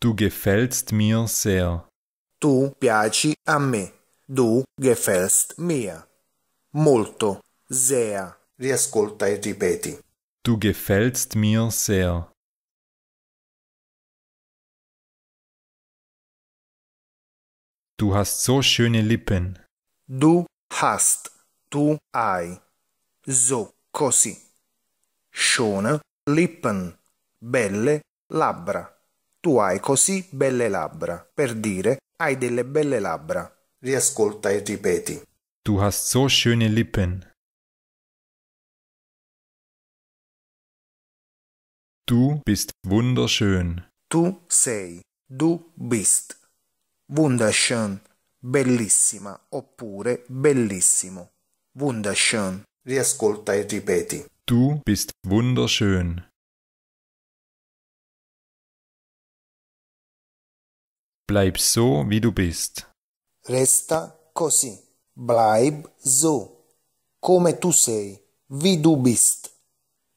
Du gefällst mir sehr. Tu piaci a me. Du gefällst mir. Molto. Sehr. Riascolta e ripeti. Du gefällst mir sehr. Du hast so schöne Lippen. Du hast, tu hai. So, così. Schöne Lippen, belle Labbra. Tu hai così belle labbra, per dire hai delle belle labbra. Riascolta e ripeti. Tu hast so schöne Lippen. Tu bist wunderschön. Tu sei, du bist. Wunderschön, bellissima oppure bellissimo. Wunderschön. Riascolta e ripeti. Tu bist wunderschön. Bleib so, wie du bist. Resta così. Bleib so. Come tu sei. Wie du bist.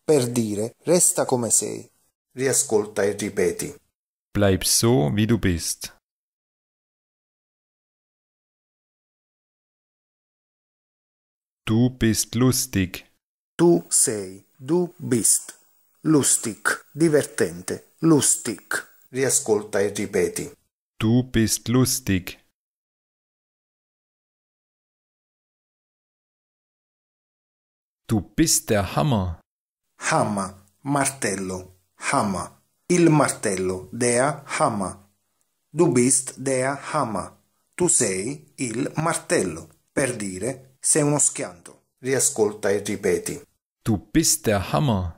Per dire resta come sei. Riascolta e ripeti. Bleib so, wie du bist. Du bist lustig. Tu sei, du bist. Lustig, divertente, lustig. Riascolta e ripeti. Du bist lustig. Du bist der Hammer. Hammer, Martello, Hammer. Il martello, der Hammer. Du bist der Hammer. Tu sei il martello. Per dire sei uno schianto. Riascolta e ripeti. Du bist der Hammer.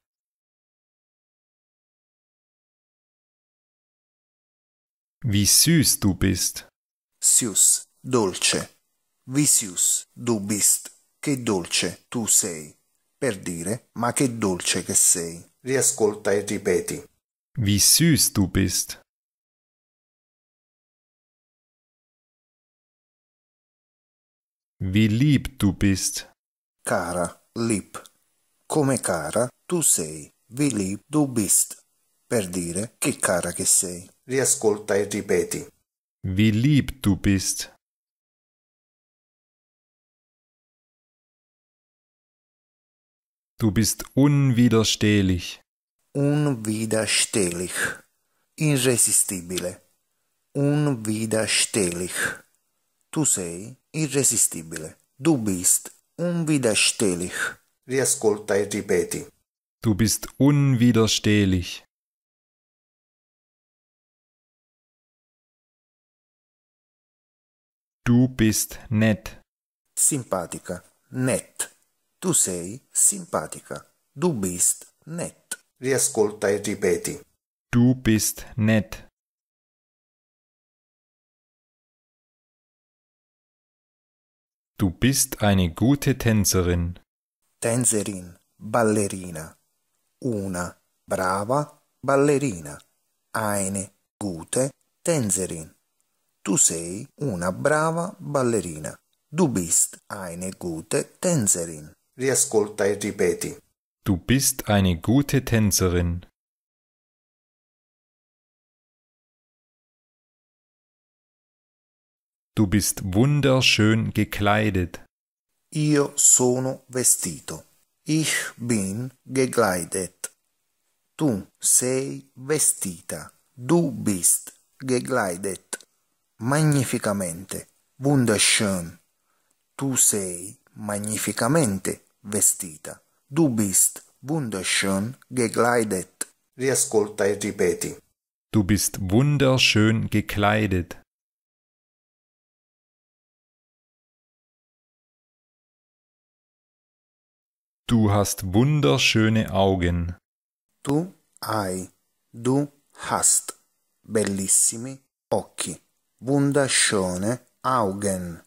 Wie süß du bist. Süß, dolce. Wie süß du bist. Che dolce tu sei. Per dire, ma che dolce che sei. Riascolta e ripeti. Wie süß du bist. Wie lieb du bist. Cara, lieb. Come cara tu sei. Wie lieb du bist. per dire che cara che sei. Riascolta e ripeti. Wie lieb du bist. Du bist unwiderstehlich. Unwiderstehlich. Irresistibile. Unwiderstehlich. Tu sei irresistibile. Du bist unwiderstehlich. Riascolta e ripeti. Du bist unwiderstehlich. Du bist nett. Simpatica. Nett. Tu sei simpatica. Du bist nett. Riascolta e ripeti. Du bist nett. Du bist eine gute Tänzerin. Tänzerin, ballerina. Una brava ballerina. Eine gute Tänzerin. Tu sei una brava ballerina. Du bist eine gute Tänzerin. Riascolta e ripeti. Du bist eine gute Tänzerin. Du bist wunderschön gekleidet. Io sono vestito. Ich bin gekleidet. Tu sei vestita. Du bist gekleidet magnificamente, wunderschön. Du sei magnificamente vestita. Du bist wunderschön gekleidet. Riascolta e ripeti. Du bist wunderschön gekleidet. Du hast wunderschöne Augen. Tu hai, du hast bellissimi occhi wunderschöne Augen.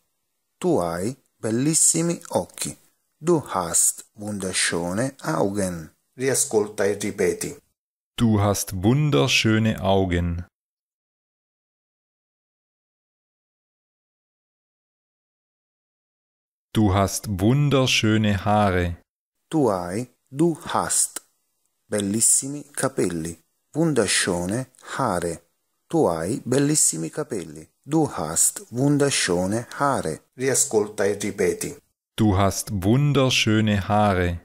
Du hai bellissimi occhi. Du hast wunderschöne Augen. Riascolta e ripeti. Du hast wunderschöne Augen. Du hast wunderschöne Haare. Tu hai, du hast bellissimi capelli, wunderschöne Haare. Tu hai bellissimi capelli. Du hast wunderschöne Haare. Riascolta e ripeti. Du hast wunderschöne Haare.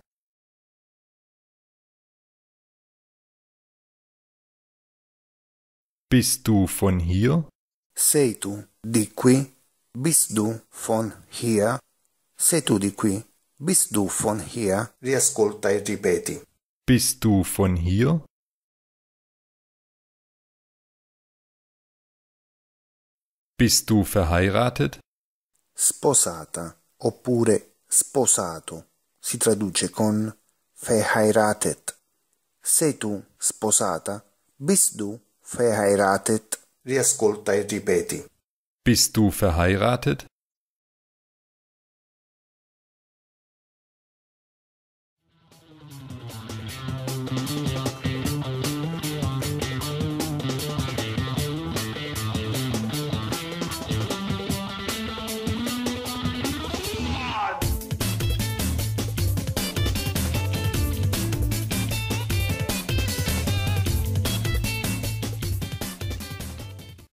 Bist du von hier? Sei tu di qui? Bist du von hier? Sei tu di qui? Bist du von hier? Riascolta e ripeti. Bist du von hier? Bist du verheiratet? Sposata oppure sposato si traduce con verheiratet. Sei tu sposata? Bist du verheiratet? Riascolta e ripeti. Bist du verheiratet?